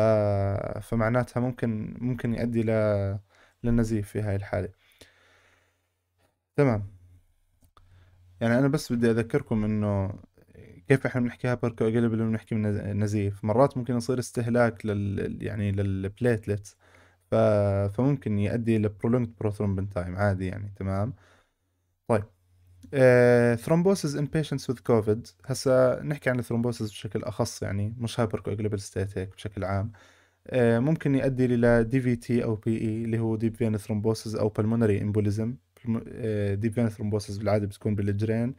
فمعناتها ممكن ممكن يؤدي ل... للنزيف في هاي الحاله تمام يعني انا بس بدي اذكركم انه كيف احنا بنحكيها بنحكي هايبركوجلبل بنحكي من نزيف مرات ممكن يصير استهلاك لل يعني للبليتلتس ف... فممكن يؤدي لبرولونجد بروثرومبين تايم عادي يعني تمام طيب ثرومبوسز ان بيشنتس وذ كوفيد هسا نحكي عن الثرومبوسز بشكل اخص يعني مش هايبر كواجلبل ستيت هيك بشكل عام آه ممكن يؤدي الى دي في تي او بي اي e اللي هو ديب فين ثرومبوسز او بلمونري امبوليزم ديب فين ثرومبوسز بالعاده بتكون بالجرين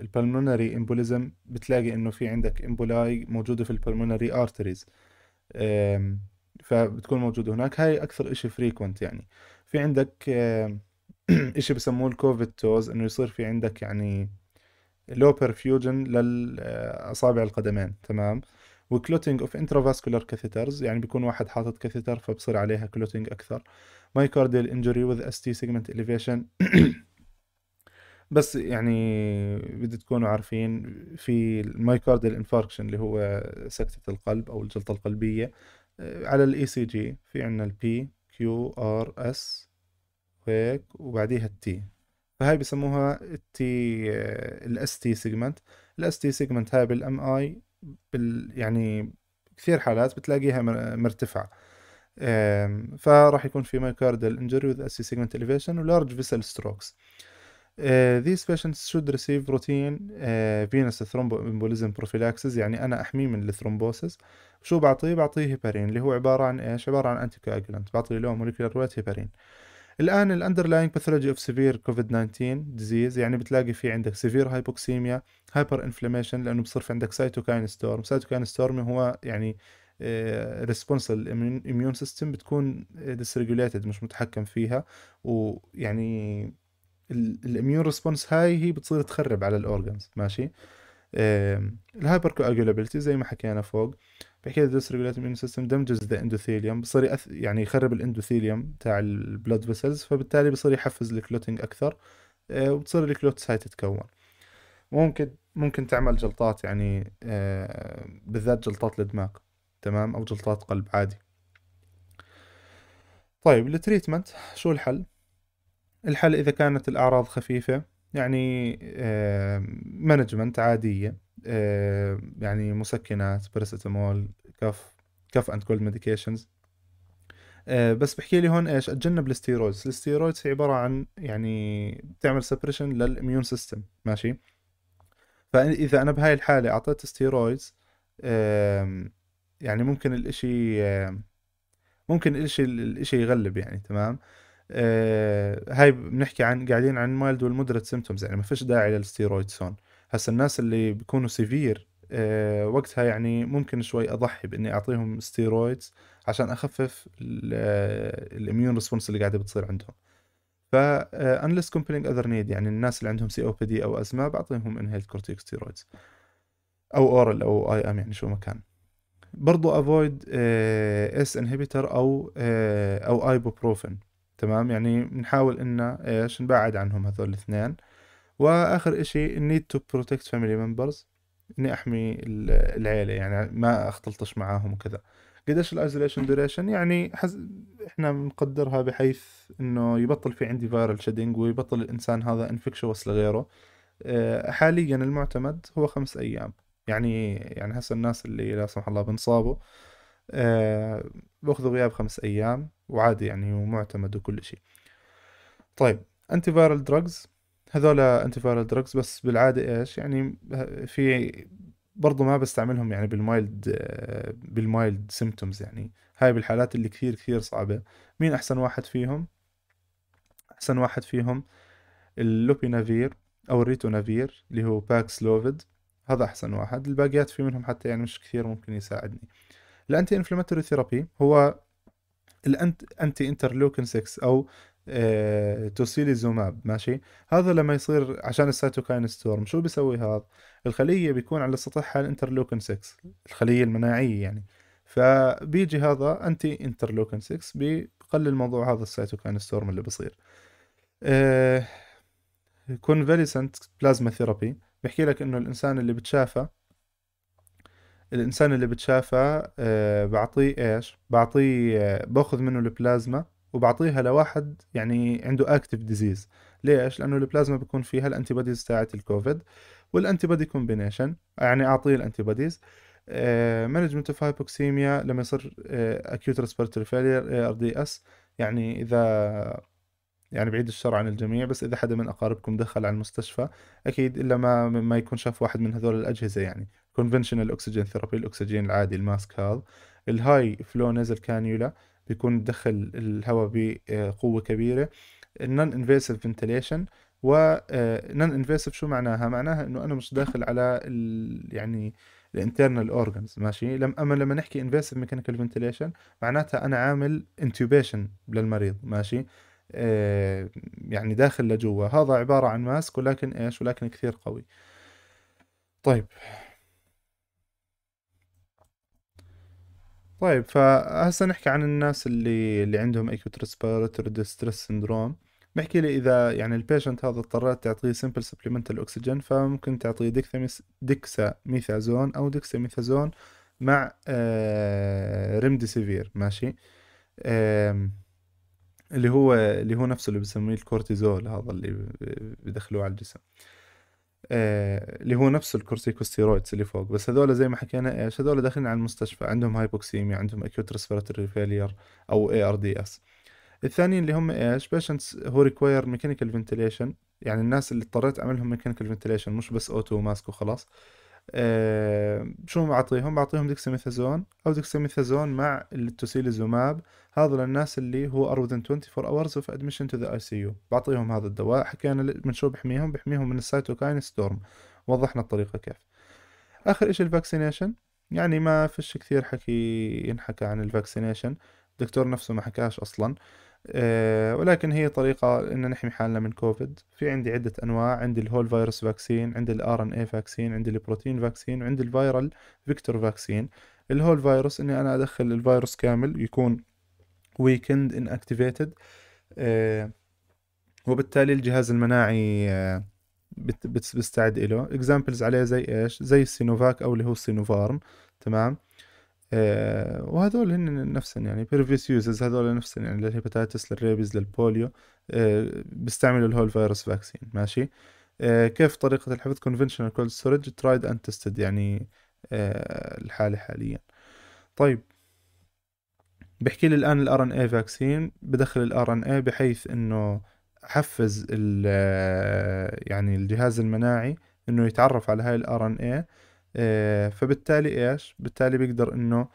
البلمونري امبوليزم بتلاقي انه في عندك امبولاي موجوده في البلمونري ارتريز فبتكون موجوده هناك هاي اكثر اشي فريكونت يعني في عندك اشي بسموه الكوفيد توز انه يصير في عندك يعني لو perfusion للاصابع آه، القدمين تمام وكلوتينج اوف انترافاسكولار كاثيترز يعني بيكون واحد حاطط كاثيتر فبصير عليها كلوتينج اكثر مايكارديال انجري وذ اس تي سيجمنت اليفيشن بس يعني بدي تكونوا عارفين في المايكارديال انفاركشن اللي هو سكتة القلب او الجلطة القلبية آه، على الاي سي e جي في عندنا البي كيو ار اس وهيك وبعديها التي فهاي بسموها التي الاس تي سيجمنت الاس تي سيجمنت هاي بالام اي بال يعني كثير حالات بتلاقيها مرتفع فراح يكون في myocardial انجري وذ اس تي سيجمنت اليفيشن ولارج فيسل ستروكس Uh, these patients should receive routine uh, venous thromboembolism prophylaxis يعني أنا أحميه من الثرومبوسس شو بعطيه؟ بعطيه هيبارين اللي هو عبارة عن إيش؟ عبارة عن anticoagulant بعطيه له molecular weight هيبارين الان الاندرلاينج باثولوجي اوف سيفير كوفيد 19 ديزيز يعني بتلاقي في عندك سيفير هايبوكسيميا هايبر انفلاميشن لانه بصير في عندك سايتوكاين ستورم سايتوكاين ستورم هو يعني ريسبونس الاميون سيستم بتكون ديسريجوليتد مش متحكم فيها ويعني الاميون ريسبونس هاي هي بتصير تخرب على الاورجنز ماشي الهايبر كواجولابيلتي زي ما حكينا فوق بعد كده دوس ريجوليت اميون سيستم دمجز ذا اندوثيليوم بصير يأث... يعني يخرب الاندوثيليوم تاع البلود فيسلز فبالتالي بصير يحفز الكلوتينج اكثر آه، وبتصير الكلوتس هاي تتكون ممكن ممكن تعمل جلطات يعني آه، بالذات جلطات الدماغ تمام او جلطات قلب عادي طيب التريتمنت شو الحل الحل اذا كانت الاعراض خفيفه يعني مانجمنت آه، عاديه آه، يعني مسكنات باراسيتامول كف كف اند كولد ميديكيشنز بس بحكي لي هون ايش اتجنب الستيرويدز الستيرويدز هي عباره عن يعني بتعمل سبريشن للاميون سيستم ماشي فاذا انا بهاي الحاله اعطيت ستيرويدز يعني ممكن الاشي ممكن الاشي الاشي يغلب يعني تمام آه، هاي بنحكي عن قاعدين عن مايلد والمودريت سيمتومز يعني ما فيش داعي للستيرويدز هون بس الناس اللي بيكونوا سيفير آه، وقتها يعني ممكن شوي اضحي باني اعطيهم ستيرويدز عشان اخفف الاميون آه، ريسبونس اللي قاعده بتصير عندهم ف انلس كومبلينج اذر نيد يعني الناس اللي عندهم سي او بي دي او ازمه بعطيهم انهيلد كورتيك ستيرويدز او اورال او اي ام يعني شو ما كان برضو افويد اس انهبيتر او آه، او ايبوبروفين تمام يعني بنحاول ان ايش نبعد عنهم هذول الاثنين واخر اشي نيد تو بروتكت فاميلي ممبرز اني احمي العيله يعني ما اختلطش معاهم وكذا قديش الايزوليشن دوريشن يعني حز... احنا بنقدرها بحيث انه يبطل في عندي فايرال شيدنج ويبطل الانسان هذا انفكشوس لغيره آه، حاليا المعتمد هو خمس ايام يعني يعني هسه الناس اللي لا سمح الله بنصابوا آه، باخذوا غياب خمس ايام وعادي يعني ومعتمد وكل شيء طيب انتي فايرال دراجز هذول انتي فايرال دراجز بس بالعاده ايش يعني في برضه ما بستعملهم يعني بالمايلد بالمايلد سيمتومز يعني هاي بالحالات اللي كثير كثير صعبه مين احسن واحد فيهم احسن واحد فيهم اللوبينافير او الريتونافير اللي هو باكسلوفيد هذا احسن واحد الباقيات في منهم حتى يعني مش كثير ممكن يساعدني الانتي انفلاماتوري ثيرابي هو الانتي انترلوكين 6 او آه، توسيليزوماب ماشي هذا لما يصير عشان السيتوكاين ستورم شو بيسوي هذا الخليه بيكون على سطحها الانترلوكن 6 الخليه المناعيه يعني فبيجي هذا انتي انترلوكن 6 بيقلل موضوع هذا السيتوكاين ستورم اللي بصير كونفاليسنت بلازما ثيرابي بحكي لك انه الانسان اللي بتشافى الانسان اللي بتشافى آه، بعطيه ايش بعطيه آه، باخذ منه البلازما وبعطيها لواحد يعني عنده اكتف ديزيز ليش لانه البلازما بيكون فيها الانتي بوديز تاعت الكوفيد والانتي بودي كومبينيشن يعني اعطيه الانتي بوديز مانجمنت اوف هايبوكسيميا لما يصير اكيوت ريسبيرتوري فيلير ار دي اس يعني اذا يعني بعيد الشر عن الجميع بس اذا حدا من اقاربكم دخل على المستشفى اكيد الا ما ما يكون شاف واحد من هذول الاجهزه يعني كونفنشنال اوكسجين ثيرابي الاكسجين العادي الماسك هذا الهاي فلو نزل كانيولا بيكون دخل الهواء بقوه كبيره النون انفيسيف فنتيليشن ونون انفيسيف شو معناها معناها انه انا مش داخل على ال يعني الانترنال اورجنز ماشي لما اما لما نحكي انفيسيف ميكانيكال فنتيليشن معناتها انا عامل انتوبيشن للمريض ماشي آه يعني داخل لجوا هذا عباره عن ماسك ولكن ايش ولكن كثير قوي طيب طيب فهسه نحكي عن الناس اللي اللي عندهم اكيوت ريسبيراتوري ديستريس سندروم بحكي لي اذا يعني البيشنت هذا اضطريت تعطيه سمبل سبلمنتال اكسجين فممكن تعطيه ديكسا ميثازون او ديكسا ميثازون مع ريمديسيفير آه، ماشي اللي هو اللي هو نفسه اللي بسميه الكورتيزول هذا اللي بدخلوه على الجسم اللي هو نفس الكورتيكوستيرويدز اللي فوق بس هذول زي ما حكينا ايش هذول داخلين على المستشفى عندهم هايبوكسيميا عندهم اكيوت ريسبيراتوري فيلير او اي ار دي اس الثانيين اللي هم ايش بيشنتس هو ريكوير ميكانيكال فنتيليشن يعني الناس اللي اضطريت اعملهم ميكانيكال فنتيليشن مش بس اوتو وماسك وخلاص آه، شو بعطيهم بعطيهم ديكسيميثازون او ديكسيميثازون مع التوسيليزوماب هذول الناس اللي هو أر وذن 24 ادمشن تو ذا اي سي يو بعطيهم هذا الدواء حكينا من شو بحميهم بحميهم من السيتوكاين ستورم وضحنا الطريقة كيف آخر إشي الفاكسينيشن يعني ما فيش كثير حكي ينحكى عن الفاكسينيشن الدكتور نفسه ما حكاش أصلا أه ولكن هي طريقة إن نحمي حالنا من كوفيد في عندي عدة أنواع عندي الهول فيروس فاكسين عندي الار ان اي فاكسين عندي البروتين فاكسين وعندي الفيرال فيكتور فاكسين الهول فيروس إني أنا أدخل الفيروس كامل يكون ويكند inactivated uh, وبالتالي الجهاز المناعي uh, بستعد له اكزامبلز عليه زي ايش زي السينوفاك او اللي هو السينوفارم تمام آه وهذول هن نفسهم يعني بيرفيس يوزز هذول نفسهم يعني للهيباتيتس للريبيز للبوليو آه بيستعملوا الهول فيروس فاكسين ماشي آه كيف طريقة الحفظ conventional cold storage tried and tested يعني آه الحالة حاليا طيب بحكي لي الان الار ان اي فاكسين بدخل الار ان اي بحيث انه حفز آه، يعني الجهاز المناعي انه يتعرف على هاي الار ان آه، اي فبالتالي ايش بالتالي بيقدر انه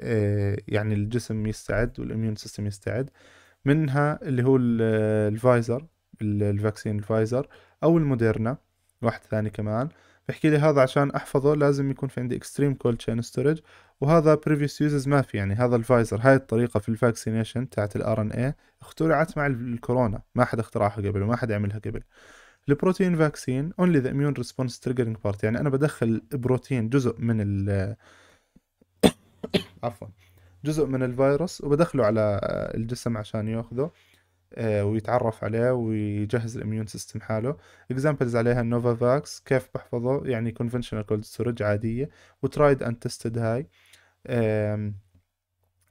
آه، يعني الجسم يستعد والاميون سيستم يستعد منها اللي هو الفايزر الفاكسين الفايزر او الموديرنا واحد ثاني كمان بحكي لي هذا عشان احفظه لازم يكون في عندي اكستريم كول تشين ستورج وهذا بريفيوس يوزز ما في يعني هذا الفايزر هاي الطريقه في الفاكسينيشن تاعت الار ان اي اخترعت مع الكورونا ما حد اخترعها قبل وما حد عملها قبل البروتين فاكسين اونلي ذا اميون ريسبونس تريجرينج بارت يعني انا بدخل بروتين جزء من ال عفوا جزء من الفيروس وبدخله على الجسم عشان ياخذه آه، ويتعرف عليه ويجهز الاميون سيستم حاله اكزامبلز عليها نوفا فاكس كيف بحفظه يعني كونفنشنال كولد ستورج عاديه وترايد ان تيستد هاي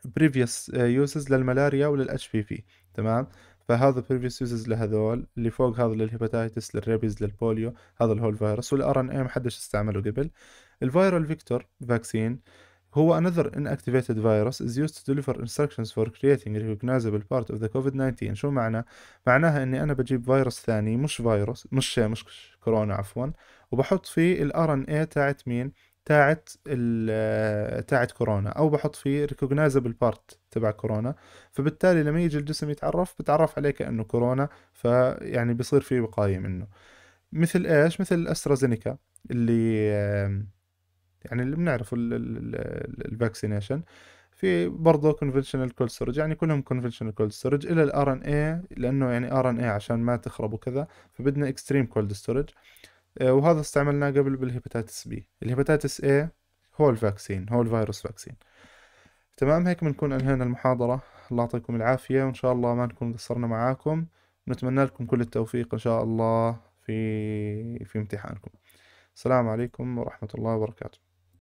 بريفيوس يوزز للملاريا وللاتش بي في تمام فهذا بريفيوس يوزز لهذول اللي فوق هذا للهيباتايتس للريبيز للبوليو هذا الهول فيروس والار ان اي ما حدش استعمله قبل الفيرال فيكتور فاكسين هو another inactivated virus is used to deliver instructions for creating recognizable part of the COVID-19 شو معنى؟ معناها اني انا بجيب فيروس ثاني مش فيروس مش مش كورونا عفوا وبحط فيه ال RNA تاعت مين؟ تاعت آه، تاعت كورونا او بحط فيه recognizable part تبع كورونا فبالتالي لما يجي الجسم يتعرف بتعرف عليه كانه كورونا فيعني بصير فيه وقايه منه مثل ايش مثل الاسترازينيكا اللي يعني اللي بنعرفه الفاكسينيشن في برضه كونفشنال كول ستورج يعني كلهم كونفشنال كول ستورج الا الار ان اي لانه يعني ار ان اي عشان ما تخرب وكذا فبدنا اكستريم كولد ستورج وهذا استعملناه قبل بالهيباتيتس بي الهيباتيتس اي هو الفاكسين هو الفيروس فاكسين تمام هيك بنكون انهينا المحاضرة الله يعطيكم العافية وإن شاء الله ما نكون قصرنا معاكم نتمنى لكم كل التوفيق إن شاء الله في في امتحانكم السلام عليكم ورحمة الله وبركاته